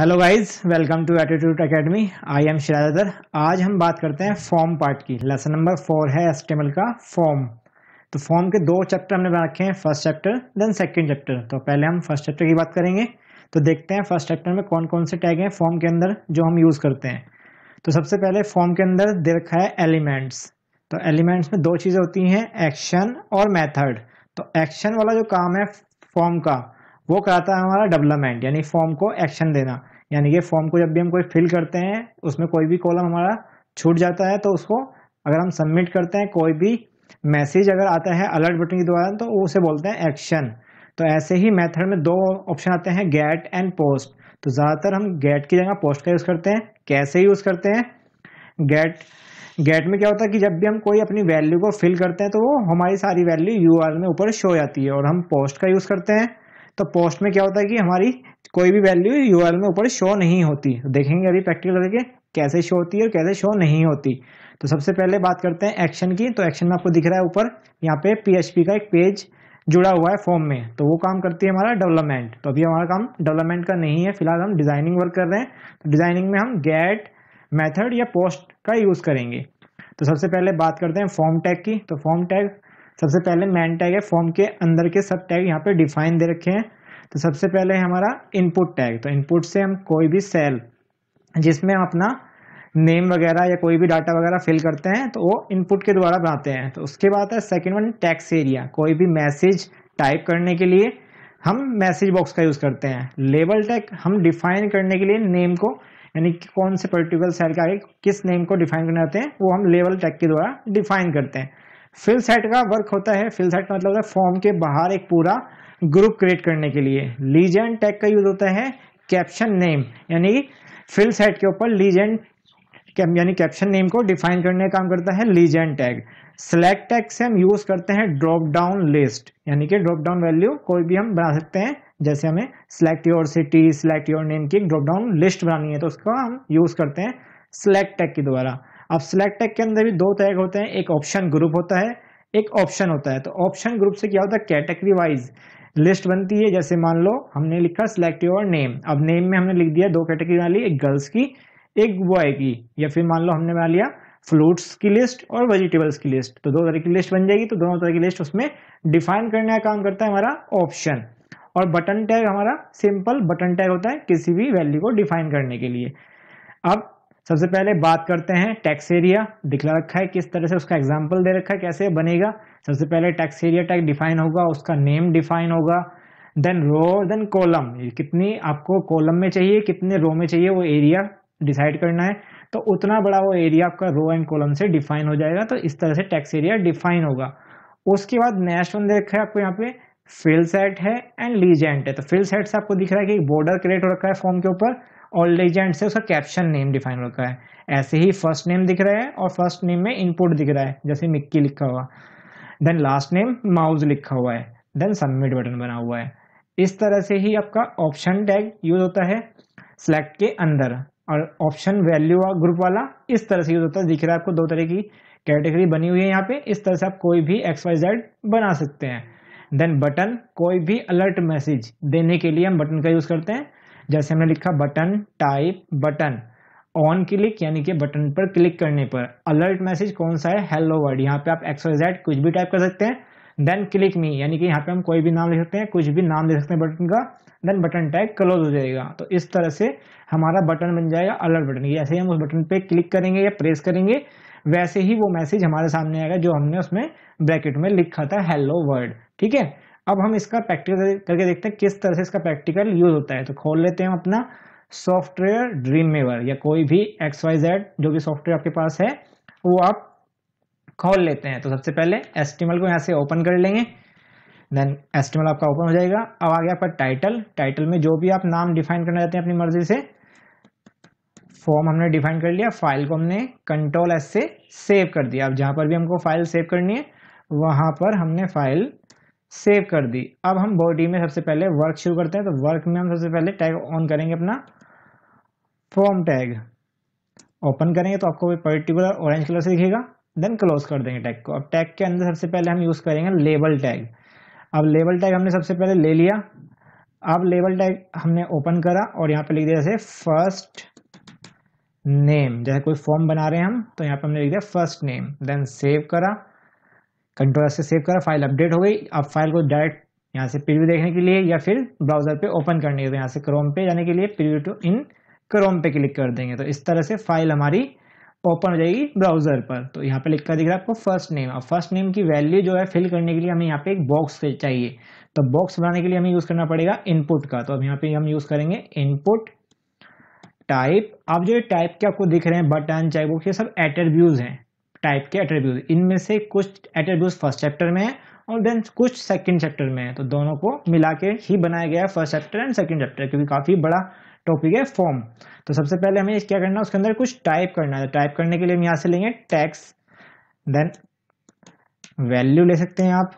hello guys welcome to attitude academy I am Shirajar आज हम बात करते हैं फॉर्म पार्ट की लेसन नंबर फोर है एस्टेमल का फॉर्म तो फॉर्म के दो चैप्टर हमने बना रखे हैं first chapter then second chapter तो पहले हम फर्स्ट चैप्टर की बात करेंगे तो देखते हैं फर्स्ट चैप्टर में कौन कौन से टैग हैं फॉर्म के अंदर जो हम यूज़ करते हैं तो सबसे पहले फॉर्म के अंदर दे रखा है एलिमेंट्स तो एलिमेंट्स में दो चीज़ें होती हैं एक्शन और मैथड तो एक्शन वाला जो काम है फॉर्म का वो कराता है हमारा डेवलपमेंट यानी फॉर्म को एक्शन देना यानी कि फॉर्म को जब भी हम कोई फिल करते हैं उसमें कोई भी कॉलम हमारा छूट जाता है तो उसको अगर हम सबमिट करते हैं कोई भी मैसेज अगर आता है अलर्ट बटन के द्वारा तो उसे बोलते हैं एक्शन तो ऐसे ही मेथड में दो ऑप्शन आते हैं गेट एंड पोस्ट तो ज़्यादातर हम गेट की जगह पोस्ट का यूज़ करते हैं कैसे यूज़ करते हैं गेट गेट में क्या होता है कि जब भी हम कोई अपनी वैल्यू को फिल करते हैं तो वो हमारी सारी वैल्यू यू में ऊपर शो हो जाती है और हम पोस्ट का यूज़ करते हैं तो पोस्ट में क्या होता है कि हमारी कोई भी वैल्यू यू में ऊपर शो नहीं होती देखेंगे अभी प्रैक्टिकल करके कैसे शो होती है और कैसे शो नहीं होती तो सबसे पहले बात करते हैं एक्शन की तो एक्शन में आपको दिख रहा है ऊपर यहाँ पे पी का एक पेज जुड़ा हुआ है फॉर्म में तो वो काम करती है हमारा डेवलपमेंट तो अभी हमारा काम डेवलपमेंट का नहीं है फिलहाल हम डिज़ाइनिंग वर्क कर रहे हैं तो डिज़ाइनिंग में हम गेट मेथड या पोस्ट का यूज़ करेंगे तो सबसे पहले बात करते हैं फॉर्म टैग की तो फॉर्म टैग सबसे पहले मैन टैग है फॉर्म के अंदर के सब टैग यहाँ पे डिफाइन दे रखे हैं तो सबसे पहले है हमारा इनपुट टैग तो इनपुट से हम कोई भी सेल जिसमें हम अपना नेम वगैरह या कोई भी डाटा वगैरह फिल करते हैं तो वो इनपुट के द्वारा बनाते हैं तो उसके बाद है सेकेंड वन टैक्स एरिया कोई भी मैसेज टाइप करने के लिए हम मैसेज बॉक्स का यूज़ करते हैं लेबल टैग हम डिफाइन करने के लिए नेम को यानी कि कौन से पर्टिकुलर सेल का आगे किस नेम को डिफाइन करना होते हैं वो हम लेबल टैग के द्वारा डिफाइन करते हैं फिल सेट का वर्क होता है फिल सेट मतलब फॉर्म के बाहर एक पूरा ग्रुप क्रिएट करने के लिए लीजेंड टैग का यूज होता है कैप्शन नेम यानी फिल सेट के ऊपर लीजेंड यानी कैप्शन नेम को डिफाइन करने का काम करता है लीजेंड टैग सेलेक्ट टैग से हम यूज करते हैं ड्रॉप डाउन लिस्ट यानी कि ड्रॉप डाउन वैल्यू कोई भी हम बना सकते हैं जैसे हमें select your city select your name की ड्रॉप डाउन लिस्ट बनानी है तो उसका हम यूज करते हैं सेलेक्ट टैग के द्वारा अब सेलेक्ट टैग के अंदर भी दो टैग होते हैं एक ऑप्शन ग्रुप होता है एक ऑप्शन होता है तो ऑप्शन ग्रुप से क्या होता है कैटेगरी वाइज लिस्ट बनती है जैसे मान लो हमने लिखा सिलेक्ट योर नेम अब नेम में हमने लिख दिया दो कैटेगरी बना ली एक गर्ल्स की एक बॉय की या फिर मान लो हमने बना लिया फ्रूट्स की लिस्ट और वेजिटेबल्स की लिस्ट तो दो तरह की लिस्ट बन जाएगी तो दोनों तरह की लिस्ट उसमें डिफाइन करने का काम करता है हमारा ऑप्शन और बटन टैग हमारा सिंपल बटन टैग होता है किसी भी वैल्यू को डिफाइन करने के लिए अब सबसे पहले बात करते हैं टैक्स एरिया दिखला रखा है किस तरह से उसका एग्जाम्पल दे रखा है कैसे बनेगा सबसे पहले टैक्स एरिया टैग डिफाइन होगा उसका नेम डिफाइन होगा देन रो देन कॉलम कितनी आपको कॉलम में चाहिए कितने रो में चाहिए वो एरिया डिसाइड करना है तो उतना बड़ा वो एरिया आपका रो एंड कॉलम से डिफाइन हो जाएगा तो इस तरह से टैक्स एरिया डिफाइन होगा उसके बाद नेक्स्ट वन देखा है आपको यहाँ पे फिल सेट है एंड लीजेंट है तो फिल सेट से आपको दिख रहा है कि बॉर्डर क्रिएट हो रखा है फॉर्म के ऊपर और लीजेंट से उसका कैप्शन नेम डिफाइन हो रखा है ऐसे ही फर्स्ट नेम दिख रहा है और फर्स्ट नेम में इनपुट दिख रहा है जैसे मिक्की लिखा हुआ देन लास्ट नेम माउस लिखा हुआ है देन सबमिट बटन बना हुआ है इस तरह से ही आपका ऑप्शन टैग यूज होता है सिलेक्ट के अंदर और ऑप्शन वैल्यू ग्रुप वाला इस तरह से यूज होता है दिख रहा है आपको दो तरह की कैटेगरी बनी हुई है यहाँ पे इस तरह से आप कोई भी एक्स वाई जेड बना सकते हैं देन बटन कोई भी अलर्ट मैसेज देने के लिए हम बटन का यूज़ करते हैं जैसे हमने लिखा button type button on click यानी कि बटन पर क्लिक करने पर अलर्ट मैसेज कौन सा है हेलो वर्ड यहाँ पे आप एक्सरसाइज कुछ भी टाइप कर सकते हैं देन क्लिक मी यानी कि यहाँ पे हम कोई भी नाम लिख सकते हैं कुछ भी नाम दे सकते हैं बटन का देन बटन टैग क्लोज हो जाएगा तो इस तरह से हमारा बटन बन जाएगा अलर्ट बटन जैसे ही हम उस बटन पे क्लिक करेंगे या प्रेस करेंगे वैसे ही वो मैसेज हमारे सामने आएगा जो हमने उसमें ब्रैकेट में लिखा था हेलो वर्ड ठीक है अब हम इसका प्रैक्टिकल करके देखते हैं किस तरह से इसका प्रैक्टिकल यूज होता है तो खोल लेते हैं हम अपना सॉफ्टवेयर ड्रीम मेवर या कोई भी एक्स वाई जेड जो भी सॉफ्टवेयर आपके पास है वो आप खोल लेते हैं तो सबसे पहले एस्टिमल को यहाँ से ओपन कर लेंगे देन एस्टिमल आपका ओपन हो जाएगा अब आ गया आपका टाइटल टाइटल में जो भी आप नाम डिफाइन करना चाहते हैं अपनी मर्जी से फॉर्म हमने डिफाइन कर लिया फाइल को हमने कंट्रोल एस से सेव कर दिया अब जहाँ पर भी हमको फाइल सेव करनी है वहाँ पर हमने फाइल सेव कर दी अब हम बॉडी में सबसे पहले वर्क शुरू करते हैं तो वर्क में हम सबसे पहले टैग ऑन करेंगे अपना फॉर्म टैग ओपन करेंगे तो आपको पर्टिकुलर ऑरेंज कलर से दिखेगा देन क्लोज कर देंगे टैग को अब टैग के अंदर सबसे पहले हम यूज़ करेंगे लेबल टैग अब लेबल टैग हमने सबसे पहले ले लिया अब लेबल टैग हमने ओपन करा और यहाँ पे लिख दिया जैसे फर्स्ट नेम जैसे कोई फॉर्म बना रहे हैं हम तो यहाँ पे हमने लिख दिया फर्स्ट नेम देन सेव करा कंट्रोल से सेव करा फाइल अपडेट हो गई अब फाइल को डायरेक्ट यहाँ से प्रीव्यू देखने के लिए या फिर ब्राउजर पे ओपन करने के लिए यहाँ से क्रोम पे जाने के लिए प्रीव्यू टू इन क्रोम पे क्लिक कर देंगे तो इस तरह से फाइल हमारी ओपन हो जाएगी ब्राउजर पर तो यहाँ पे कर दिख रहा है आपको फर्स्ट नेम और फर्स्ट नेम की वैल्यू जो है फिल करने के लिए हमें यहाँ पे एक बॉक्स चाहिए तो बॉक्स बनाने के लिए हमें यूज़ करना पड़ेगा इनपुट का तो अब यहाँ पे हम यूज़ करेंगे इनपुट टाइप अब जो टाइप के आपको दिख रहे हैं बटन चाहे वो ये सब एटरव्यूज़ हैं टाइप के एटरव्यूज़ इनमें से कुछ एटरव्यूज़ फर्स्ट चैप्टर में है और देन कुछ सेकंड चैप्टर में है तो दोनों को मिला के ही बनाया गया है first chapter and second chapter क्योंकि काफ़ी बड़ा टॉपिक है फॉर्म तो सबसे पहले हमें क्या करना है उसके अंदर कुछ टाइप करना है टाइप तो करने के लिए हम यहाँ से लेंगे टैक्स देन वैल्यू ले सकते हैं आप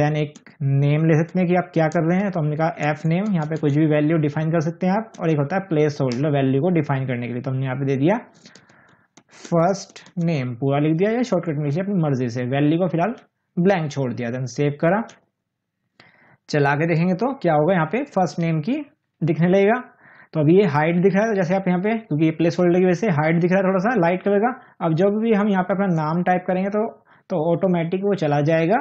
देन एक नेम ले सकते हैं कि आप क्या कर रहे हैं तो हमने कहा एफ नेम यहाँ पे कुछ भी वैल्यू डिफाइन कर सकते हैं आप और एक होता है प्लेस होल्डर वैल्यू को डिफाइन करने के लिए तो हमने यहाँ पे दे दिया फर्स्ट नेम पूरा लिख दिया या शॉर्टकट में अपनी मर्जी से वैल्यू को फिलहाल ब्लैंक छोड़ दिया देन सेव करा चला के देखेंगे तो क्या होगा यहाँ पे फर्स्ट नेम की दिखने लगेगा तो अभी ये हाइट दिख रहा है तो जैसे आप यहाँ पे क्योंकि ये प्लेस होल्डर की वजह से हाइट दिख रहा है थोड़ा सा लाइट कलर का अब जब भी हम यहाँ पे अपना नाम टाइप करेंगे तो तो ऑटोमेटिक वो चला जाएगा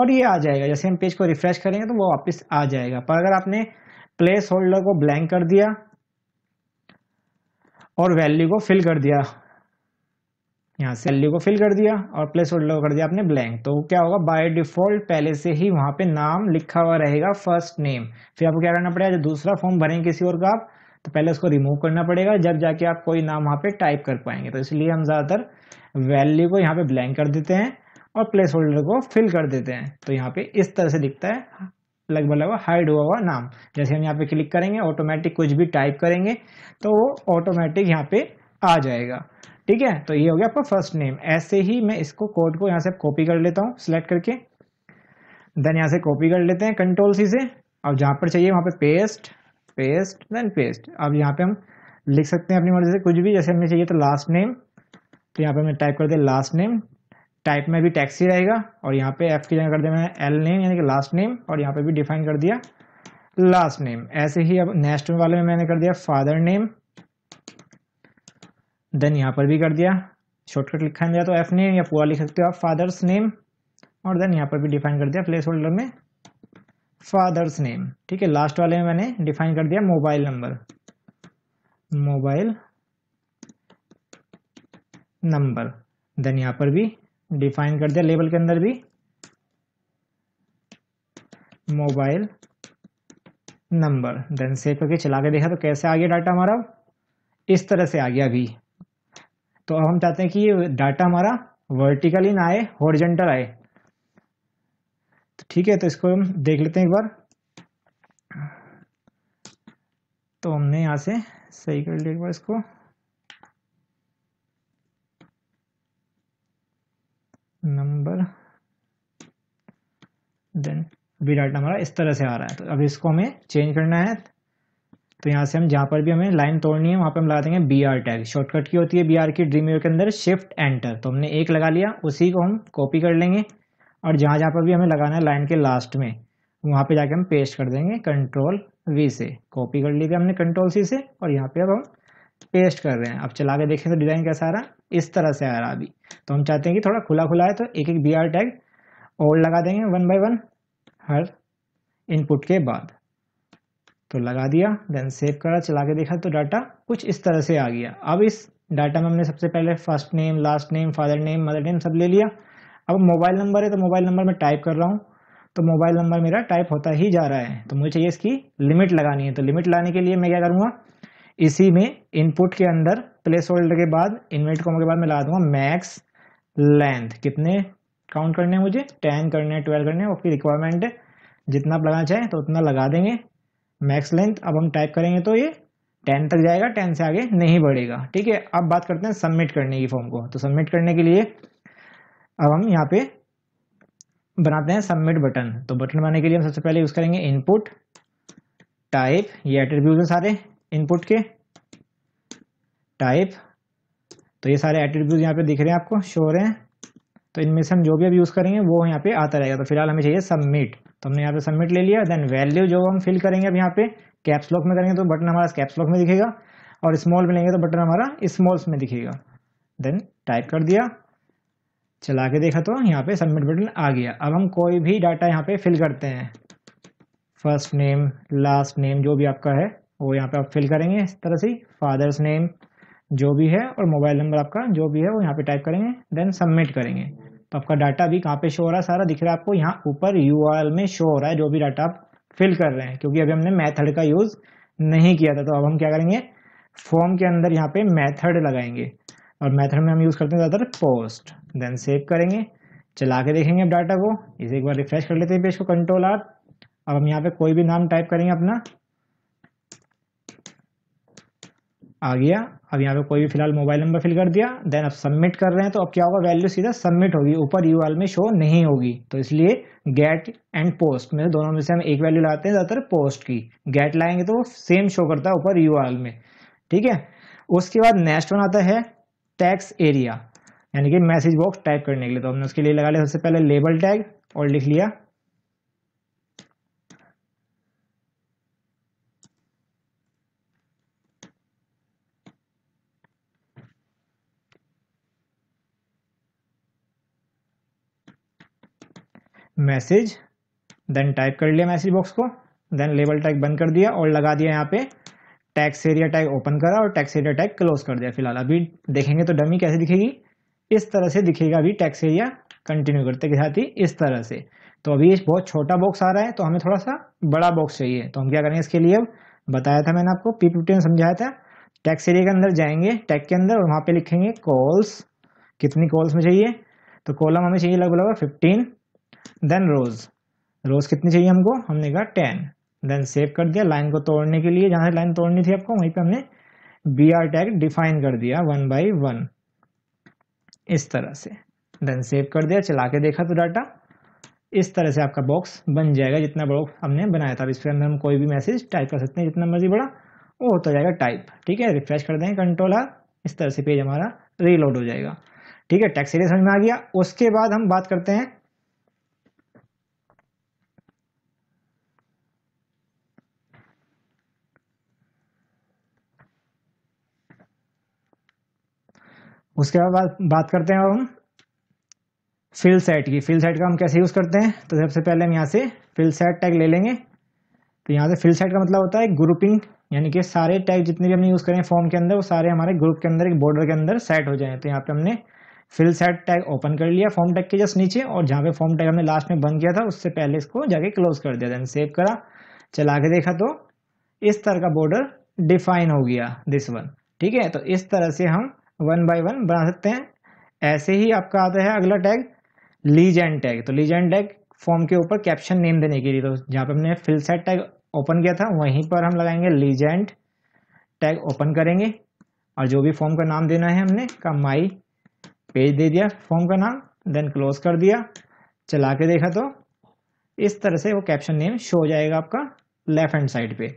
और ये आ जाएगा जैसे हम पेज को रिफ्रेश करेंगे तो वो वापस आ जाएगा पर अगर आपने प्लेस होल्डर को ब्लैंक कर दिया और वैल्यू को फिल कर दिया यहाँ से वैल्यू को फिल कर दिया और प्लेस होल्डर को कर दिया आपने ब्लैंक तो क्या होगा बाय डिफॉल्ट पहले से ही वहाँ पे नाम लिखा हुआ रहेगा फर्स्ट नेम फिर आपको क्या करना पड़ेगा जो दूसरा फॉर्म भरेंगे किसी और का आप तो पहले उसको रिमूव करना पड़ेगा जब जाके आप कोई नाम वहाँ पे टाइप कर पाएंगे तो इसलिए हम ज़्यादातर वैल्यू को यहाँ पे ब्लैंक कर देते हैं और प्लेस होल्डर को फिल कर देते हैं तो यहाँ पे इस तरह से दिखता है लगभग लगभग हाइड हुआ हुआ नाम जैसे हम यहाँ पे क्लिक करेंगे ऑटोमेटिक कुछ भी टाइप करेंगे तो वो ऑटोमेटिक यहाँ पे आ जाएगा ठीक है तो ये हो गया आपका फर्स्ट नेम ऐसे ही मैं इसको कोड को यहाँ से कॉपी कर लेता हूँ सिलेक्ट करके देन यहाँ से कॉपी कर लेते हैं कंट्रोल सी से और जहाँ पर चाहिए वहाँ पे पेस्ट पेस्ट देन पेस्ट अब यहाँ पे हम लिख सकते हैं अपनी मर्जी से कुछ भी जैसे हमें चाहिए तो लास्ट नेम तो यहाँ पे हमें टाइप कर दे लास्ट नेम टाइप में भी टैक्सी रहेगा और यहाँ पे एफ़ की जगह कर दे मैंने एल नेम यानी कि लास्ट नेम और यहाँ पे भी डिफाइन कर दिया लास्ट नेम ऐसे ही अब नेक्स्ट वाले में मैंने कर दिया फादर नेम देन यहाँ पर भी कर दिया शॉर्टकट लिखा दिया तो एफ नेम या पूरा लिख सकते हो आप फादर्स नेम और देन यहाँ पर भी डिफाइन कर दिया प्लेस होल्डर में फादर्स नेम ठीक है लास्ट वाले में मैंने डिफाइन कर दिया mobile number mobile number then यहां पर भी डिफाइन कर दिया लेबल के अंदर भी मोबाइल नंबर देन सेव करके चला के देखा तो कैसे आ गया डाटा हमारा इस तरह से आ गया अभी तो अब हम चाहते हैं कि ये डाटा हमारा वर्टिकली ना आए हॉरिजेंटल आए तो ठीक है तो इसको हम देख लेते हैं एक बार तो हमने यहां से सही कर लिया एक बार इसको नंबर देन बी डाटा हमारा इस तरह से आ रहा है तो अब इसको हमें चेंज करना है तो यहाँ से हम जहाँ पर भी हमें लाइन तोड़नी है वहाँ पर हम लगा देंगे बी आर टैग शॉर्टकट की होती है बी आर की ड्रीम के अंदर शिफ्ट एंटर तो हमने एक लगा लिया उसी को हम कॉपी कर लेंगे और जहाँ जहाँ पर भी हमें लगाना है लाइन के लास्ट में वहाँ पे जाके हम पेस्ट कर देंगे कंट्रोल वी से कॉपी कर लीजिए हमने कंट्रोल सी से और यहाँ पे अब हम पेस्ट कर रहे हैं अब चला के देखें तो डिज़ाइन कैसा आ रहा इस तरह से आ रहा अभी तो हम चाहते हैं कि थोड़ा खुला खुला है तो एक एक बी आर टैग और लगा देंगे वन बाई वन हर इनपुट के बाद तो लगा दिया देन सेव करा चला के देखा तो डाटा कुछ इस तरह से आ गया अब इस डाटा में हमने सबसे पहले first name last name father name mother name सब ले लिया अब मोबाइल नंबर है तो मोबाइल नंबर में टाइप कर रहा हूँ तो मोबाइल नंबर मेरा टाइप होता ही जा रहा है तो मुझे चाहिए इसकी लिमिट लगानी है तो लिमिट लाने के लिए मैं क्या करूँगा इसी में इनपुट के अंदर प्लेस होल्डर के बाद इन्वेट कॉमा के बाद मैं ला दूंगा मैक्स लेंथ कितने काउंट करने हैं मुझे टेन करने हैं ट्वेल्व करने हैं उसकी रिक्वायरमेंट है जितना आप लगाना चाहें तो उतना लगा देंगे मैक्स लेंथ अब हम टाइप करेंगे तो ये टेन तक जाएगा टेन से आगे नहीं बढ़ेगा ठीक है अब बात करते हैं सबमिट करने की फॉर्म को तो सबमिट करने के लिए अब हम यहाँ पे बनाते हैं सबमिट बटन तो बटन बनाने के लिए हम सबसे पहले यूज़ करेंगे इनपुट टाइप ये एट्रीब्यूट हैं सारे इनपुट के टाइप तो ये सारे एट्रीब्यूट यहाँ पे दिख रहे हैं आपको शो हो रहे हैं तो इनमें से हम जो भी अब यूज़ करेंगे वो यहाँ पे आता रहेगा तो फिलहाल हमें चाहिए सबमिट तो हमने यहाँ पे सबमिट ले लिया देन वैल्यू जो हम फिल करेंगे अब यहाँ पे कैप्स लॉक में करेंगे तो बटन हमारा कैप्स लॉक में दिखेगा और स्मॉल में लेंगे तो बटन हमारा स्मॉल्स में दिखेगा देन टाइप कर दिया चला के देखा तो यहाँ पे सबमिट बटन आ गया अब हम कोई भी डाटा यहाँ पे फिल करते हैं फर्स्ट नेम लास्ट नेम जो भी आपका है वो यहाँ पे आप फिल करेंगे इस तरह से फादर्स नेम जो भी है और मोबाइल नंबर आपका जो भी है वो यहाँ पे टाइप करेंगे देन सबमिट करेंगे तो आपका डाटा भी कहाँ पे शो हो रहा है सारा दिख रहा है आपको यहाँ ऊपर यू में शो हो रहा है जो भी डाटा आप फिल कर रहे हैं क्योंकि अभी हमने मैथड का यूज़ नहीं किया था तो अब हम क्या करेंगे फॉर्म के अंदर यहाँ पे मैथड लगाएंगे और मैथड में हम यूज़ करते हैं ज़्यादातर पोस्ट देन सेव करेंगे चला के देखेंगे अब डाटा को इसे एक बार रिफ्रेश कर लेते हैं पेज को कंट्रोल आर अब हम यहाँ पे कोई भी नाम टाइप करेंगे अपना आ गया अब यहाँ पे कोई भी फिलहाल मोबाइल नंबर फिल कर दिया देन अब सबमिट कर रहे हैं तो अब क्या होगा वैल्यू सीधा सबमिट होगी ऊपर यू में शो नहीं होगी तो इसलिए गेट एंड पोस्ट में दोनों में से हम एक वैल्यू लाते हैं ज़्यादातर पोस्ट की गेट लाएंगे तो वो सेम शो करता है ऊपर यू में ठीक है उसके बाद नेक्स्ट वन आता है टैक्स एरिया यानी कि मैसेज बॉक्स टाइप करने के लिए तो हमने उसके लिए लगा लिया सबसे पहले लेबल टैग और लिख लिया मैसेज देन टाइप कर लिया मैसेज बॉक्स को देन लेबल टैग बंद कर दिया और लगा दिया यहाँ पे टैक्स एरिया टैग ओपन करा और टैक्स एरिया टैग क्लोज कर दिया फिलहाल अभी देखेंगे तो डमी कैसे दिखेगी इस तरह से दिखेगा अभी टैक्स एरिया कंटिन्यू करते के साथ ही इस तरह से तो अभी इस बहुत छोटा बॉक्स आ रहा है तो हमें थोड़ा सा बड़ा बॉक्स चाहिए तो हम क्या करेंगे इसके लिए अब बताया था मैंने आपको पी फिफ्टी में समझाया था टैक्स एरिया के अंदर जाएंगे टैक के अंदर और वहाँ पे लिखेंगे कॉल्स कितनी कॉल्स में चाहिए तो कॉलम हमें चाहिए लगभग लगभग फिफ्टीन देन रोज़ रोज़ कितनी चाहिए हमको हमने कहा टेन देन सेव कर दिया लाइन को तोड़ने के लिए जहाँ से लाइन तोड़नी थी आपको वहीं पर हमने बी आर टैग डिफाइन कर दिया वन बाई वन इस तरह से देन सेव कर दिया चला के देखा तो डाटा इस तरह से आपका बॉक्स बन जाएगा जितना बड़ा हमने बनाया था अब इसके अंदर हम कोई भी मैसेज टाइप कर सकते हैं जितना मर्जी बड़ा वो होता जाएगा टाइप ठीक है रिफ्रेश कर देंगे कंट्रोल आर इस तरह से पेज हमारा रीलोड हो जाएगा ठीक है टैक्स एरिया समझ में आ गया उसके बाद हम बात करते हैं उसके बाद बात, बात करते हैं हम फिल सेट की फिल सेट का हम कैसे यूज़ करते हैं तो सबसे पहले हम यहाँ से फिल सेट टैग ले लेंगे तो यहाँ से फिल सेट का मतलब होता है ग्रुपिंग यानी कि सारे टैग जितने भी हमने यूज़ करें फॉर्म के अंदर वो सारे हमारे ग्रुप के अंदर एक बॉर्डर के अंदर सेट हो जाए तो यहाँ पे हमने फिल सेट टैग ओपन कर लिया फॉर्म टैग के जस्ट नीचे और जहाँ पे फॉर्म टैग हमने लास्ट में बंद किया था उससे पहले इसको जाके क्लोज कर दिया देन सेव करा चला के देखा तो इस तरह का बॉर्डर डिफाइन हो गया दिस वन ठीक है तो इस तरह से हम वन बाय वन बना सकते हैं ऐसे ही आपका आता है अगला टैग लीजेंड टैग तो लीजेंड टैग फॉर्म के ऊपर कैप्शन नेम देने के लिए तो जहाँ पे हमने फिल सेट टैग ओपन किया था वहीं पर हम लगाएंगे लीजेंड टैग ओपन करेंगे और जो भी फॉर्म का नाम देना है हमने का माई पेज दे दिया फॉर्म का नाम देन क्लोज कर दिया चला के देखा तो इस तरह से वो कैप्शन नेम शो हो जाएगा आपका लेफ्ट हैंड साइड पे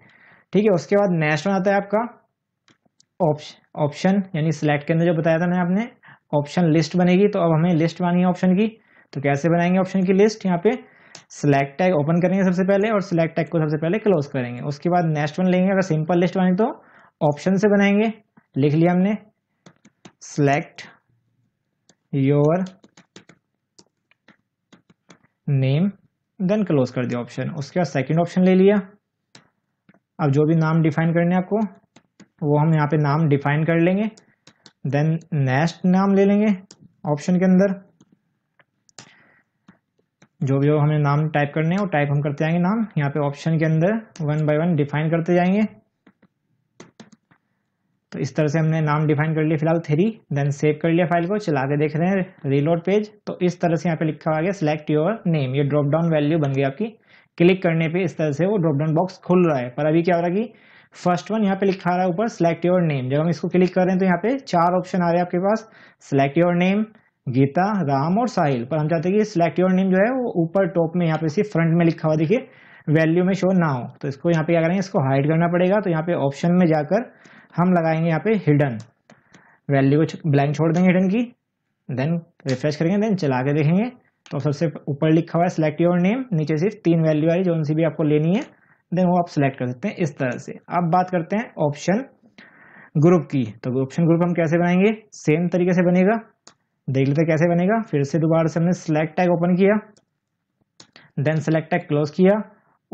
ठीक है उसके बाद नेक्स्ट आता है आपका ऑप्शन यानी सिलेक्ट के अंदर जो बताया था मैंने आपने ऑप्शन लिस्ट बनेगी तो अब हमें लिस्ट बनानी है ऑप्शन की तो कैसे बनाएंगे ऑप्शन की लिस्ट यहाँ पे सिलेक्ट टैग ओपन करेंगे सबसे पहले और सिलेक्ट टैग को सबसे पहले क्लोज करेंगे उसके बाद नेक्स्ट वन लेंगे अगर सिंपल लिस्ट बनाएंगे तो ऑप्शन से बनाएंगे लिख लिया हमने select your name then close कर दिया ऑप्शन उसके बाद सेकंड ऑप्शन ले लिया अब जो भी नाम डिफाइन करने आपको वो हम यहाँ पे नाम डिफाइन कर लेंगे देन नेक्स्ट नाम ले लेंगे ऑप्शन के अंदर जो भी हो हमें नाम टाइप करने हैं वो टाइप हम करते जाएंगे नाम यहाँ पे ऑप्शन के अंदर वन बाय वन डिफाइन करते जाएंगे तो इस तरह से हमने नाम डिफाइन कर लिया फिलहाल थ्री देन सेव कर लिया फाइल को चला के देख रहे हैं रीलोड पेज तो इस तरह से यहाँ पे लिखा हुआ गया सिलेक्ट योर नेम ये ड्रॉप डाउन वैल्यू बन गई आपकी क्लिक करने पे इस तरह से वो ड्रॉप डाउन बॉक्स खुल रहा है पर अभी क्या हो रहा है कि फर्स्ट वन यहाँ पे लिखा रहा है ऊपर सेलेक्ट योर नेम जब हम इसको क्लिक करें तो यहाँ पे चार ऑप्शन आ रहे हैं आपके पास select your name Geeta Ram और साहिल पर हम चाहते हैं कि सिलेक्ट योर नेम जो है वो ऊपर टॉप में यहाँ पे सिर्फ फ्रंट में लिखा हुआ देखिए वैल्यू में शो ना हो तो इसको यहाँ पे क्या करेंगे इसको हाइड करना पड़ेगा तो यहाँ पे ऑप्शन में जाकर हम लगाएंगे यहाँ पे हिडन वैल्यू को ब्लैंक छोड़ देंगे हिडन की देन रिफ्रेश करेंगे देन चला के देखेंगे तो सबसे ऊपर लिखा हुआ है सिलेक्ट योर नेम नीचे सिर्फ तीन वैल्यू आई जो उनसे भी आपको लेनी है देन वो आप सेलेक्ट कर सकते हैं इस तरह से अब बात करते हैं ऑप्शन ग्रुप की तो ऑप्शन ग्रुप हम कैसे बनाएंगे सेम तरीके से बनेगा देख लेते कैसे बनेगा फिर से दोबारा से हमने सेलेक्ट टैग ओपन किया देन सेलेक्ट टैग क्लोज किया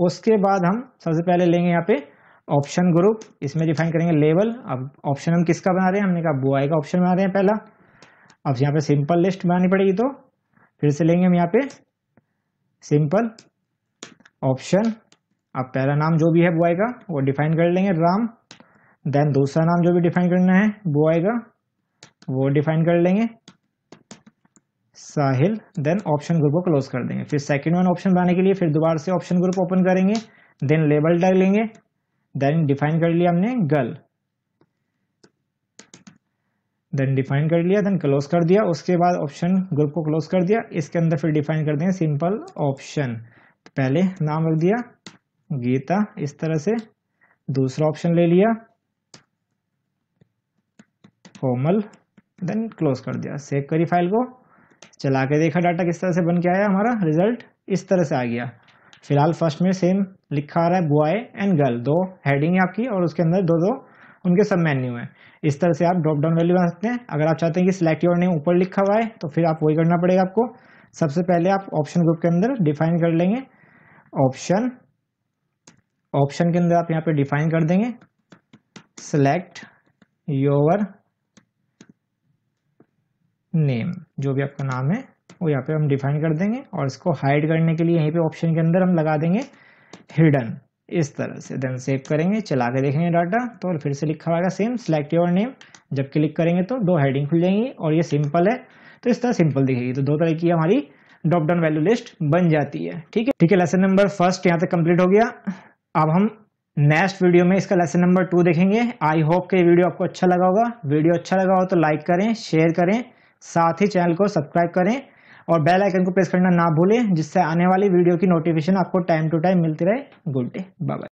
उसके बाद हम सबसे पहले लेंगे यहाँ पे ऑप्शन ग्रुप इसमें डिफाइन करेंगे लेवल अब ऑप्शन हम किसका बना रहे हैं हमने कहा बुआ का ऑप्शन बना रहे हैं पहला अब यहाँ पे सिंपल लिस्ट बनानी पड़ेगी तो फिर से लेंगे हम यहाँ पे सिंपल ऑप्शन अब पहला नाम जो भी है बॉय का वो डिफाइन कर लेंगे राम देन दूसरा नाम जो भी डिफाइन करना है बॉय का वो डिफाइन कर लेंगे साहिल देन ऑप्शन ग्रुप को क्लोज कर देंगे फिर सेकेंड वन ऑप्शन बनाने के लिए फिर दोबारा से ऑप्शन ग्रुप ओपन करेंगे देन लेबल डाल लेंगे देन डिफाइन कर लिया हमने गर्ल देन डिफाइन कर लिया देन क्लोज कर दिया उसके बाद ऑप्शन ग्रुप को क्लोज कर दिया इसके अंदर फिर डिफाइन कर देंगे सिंपल ऑप्शन पहले नाम रख दिया गीता इस तरह से दूसरा ऑप्शन ले लिया फॉर्मल देन क्लोज कर दिया सेव करी फाइल को चला के देखा डाटा किस तरह से बन के आया हमारा रिजल्ट इस तरह से आ गया फिलहाल फर्स्ट में सेम लिखा आ रहा है बॉय एंड गर्ल दो हेडिंग है आपकी और उसके अंदर दो दो उनके सब मेन्यू हैं इस तरह से आप ड्रॉप डाउन वैल्यू बना सकते हैं अगर आप चाहते हैं कि सिलेक्ट योर नेम ऊपर लिखा हुआ है तो फिर आप वही करना पड़ेगा आपको सबसे पहले आप ऑप्शन ग्रुप के अंदर डिफाइन कर लेंगे ऑप्शन ऑप्शन के अंदर आप यहाँ पे डिफाइन कर देंगे सेलेक्ट योर नेम जो भी आपका नाम है वो यहाँ पे हम डिफाइन कर देंगे और इसको हाइड करने के लिए यहीं पे ऑप्शन के अंदर हम लगा देंगे हिडन इस तरह से देन सेव करेंगे चला के देखेंगे डाटा तो फिर से लिखा हुआ सेम सेलेक्ट योर नेम जब क्लिक करेंगे तो दो हेडिंग खुल जाएंगी और ये सिंपल है तो इस तरह सिंपल दिखेगी तो दो तरह की हमारी ड्रॉप डाउन वैल्यू लिस्ट बन जाती है ठीक है ठीक है लेसन नंबर फर्स्ट यहाँ तक कंप्लीट हो गया अब हम नेक्स्ट वीडियो में इसका लेसन नंबर टू देखेंगे आई होप के वीडियो आपको अच्छा लगा होगा वीडियो अच्छा लगा हो तो लाइक करें शेयर करें साथ ही चैनल को सब्सक्राइब करें और बेल आइकन को प्रेस करना ना भूलें जिससे आने वाली वीडियो की नोटिफिकेशन आपको टाइम टू टाइम मिलती रहे गुड डे बाय